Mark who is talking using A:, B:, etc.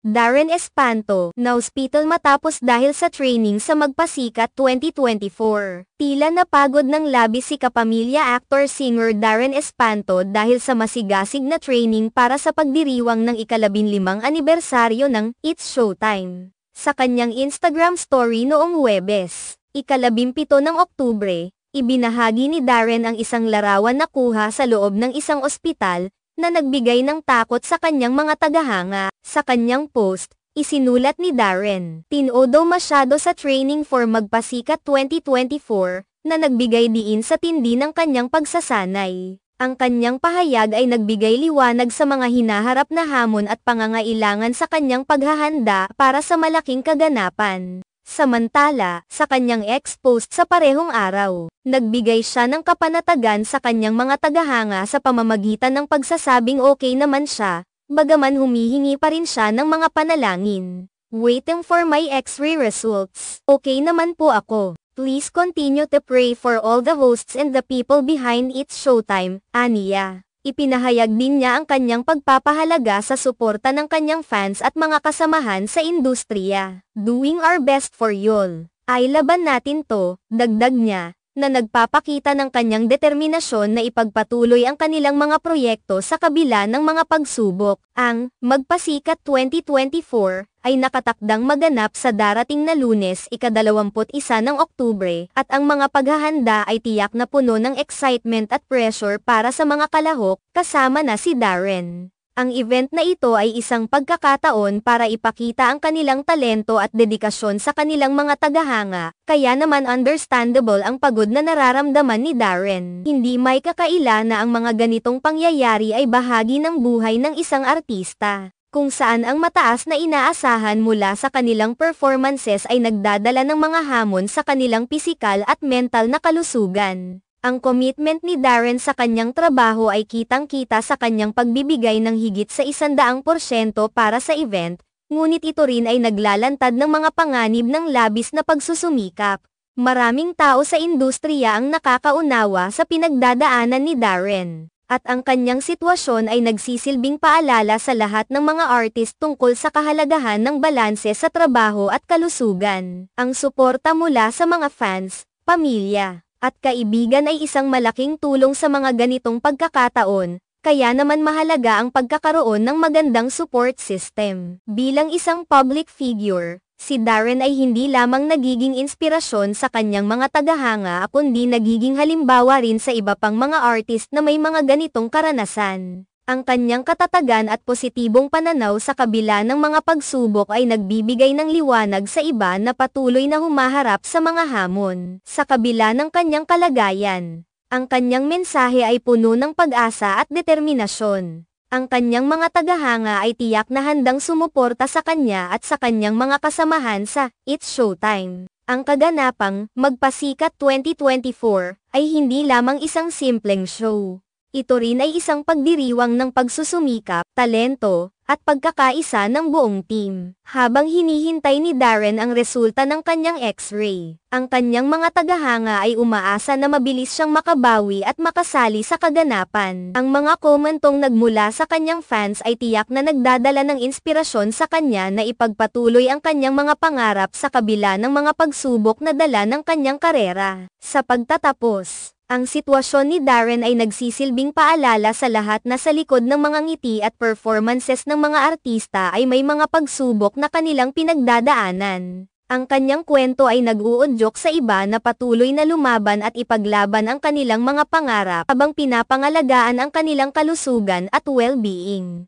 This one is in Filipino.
A: Darren Espanto, na hospital matapos dahil sa training sa Magpasikat 2024. Tila napagod ng labis si kapamilya actor-singer Darren Espanto dahil sa masigasig na training para sa pagdiriwang ng ikalabinlimang anibersaryo ng It's Showtime. Sa kanyang Instagram story noong Webes, ikalabimpito ng Oktubre, ibinahagi ni Darren ang isang larawan na kuha sa loob ng isang ospital na nagbigay ng takot sa kanyang mga tagahanga. Sa kanyang post, isinulat ni Darren, Tinodo masyado sa training for magpasikat 2024, na nagbigay diin sa tindi ng kanyang pagsasanay. Ang kanyang pahayag ay nagbigay liwanag sa mga hinaharap na hamon at pangangailangan sa kanyang paghahanda para sa malaking kaganapan. Samantala, sa kanyang ex-post sa parehong araw, nagbigay siya ng kapanatagan sa kanyang mga tagahanga sa pamamagitan ng pagsasabing okay naman siya, bagaman humihingi pa rin siya ng mga panalangin. Waiting for my x-ray results. Okay naman po ako. Please continue to pray for all the hosts and the people behind its showtime, Ania. Ipinahayag din niya ang kanyang pagpapahalaga sa suporta ng kanyang fans at mga kasamahan sa industriya. Doing our best for y'all. Ay laban natin to, dagdag niya, na nagpapakita ng kanyang determinasyon na ipagpatuloy ang kanilang mga proyekto sa kabila ng mga pagsubok. Ang Magpasikat 2024 ay nakatakdang maganap sa darating na lunes ikadalawamput isa ng Oktubre at ang mga paghahanda ay tiyak na puno ng excitement at pressure para sa mga kalahok kasama na si Darren. Ang event na ito ay isang pagkakataon para ipakita ang kanilang talento at dedikasyon sa kanilang mga tagahanga, kaya naman understandable ang pagod na nararamdaman ni Darren. Hindi may kakaila na ang mga ganitong pangyayari ay bahagi ng buhay ng isang artista kung saan ang mataas na inaasahan mula sa kanilang performances ay nagdadala ng mga hamon sa kanilang pisikal at mental na kalusugan. Ang commitment ni Darren sa kanyang trabaho ay kitang-kita sa kanyang pagbibigay ng higit sa 100% para sa event, ngunit ito rin ay naglalantad ng mga panganib ng labis na pagsusumikap. Maraming tao sa industriya ang nakakaunawa sa pinagdadaanan ni Darren, at ang kanyang sitwasyon ay nagsisilbing paalala sa lahat ng mga artist tungkol sa kahalagahan ng balanse sa trabaho at kalusugan. Ang suporta mula sa mga fans, pamilya, at kaibigan ay isang malaking tulong sa mga ganitong pagkakataon, kaya naman mahalaga ang pagkakaroon ng magandang support system. Bilang isang public figure, si Darren ay hindi lamang nagiging inspirasyon sa kanyang mga tagahanga kundi nagiging halimbawa rin sa iba pang mga artist na may mga ganitong karanasan. Ang kanyang katatagan at positibong pananaw sa kabila ng mga pagsubok ay nagbibigay ng liwanag sa iba na patuloy na humaharap sa mga hamon. Sa kabila ng kanyang kalagayan, ang kanyang mensahe ay puno ng pag-asa at determinasyon. Ang kanyang mga tagahanga ay tiyak na handang sumuporta sa kanya at sa kanyang mga kasamahan sa It's Showtime. Ang kaganapang Magpasikat 2024 ay hindi lamang isang simpleng show ito rin ay isang pagdiriwang ng pagsusumikap, talento, at pagkakaisa ng buong team. Habang hinihintay ni Darren ang resulta ng kanyang x-ray, ang kanyang mga tagahanga ay umaasa na mabilis siyang makabawi at makasali sa kaganapan. Ang mga komentong nagmula sa kanyang fans ay tiyak na nagdadala ng inspirasyon sa kanya na ipagpatuloy ang kanyang mga pangarap sa kabila ng mga pagsubok na dala ng kanyang karera. Sa pagtatapos, ang sitwasyon ni Darren ay nagsisilbing paalala sa lahat na sa likod ng mga ngiti at performances ng mga artista ay may mga pagsubok na kanilang pinagdadaanan. Ang kanyang kwento ay nag-uudyok sa iba na patuloy na lumaban at ipaglaban ang kanilang mga pangarap habang pinapangalagaan ang kanilang kalusugan at well-being.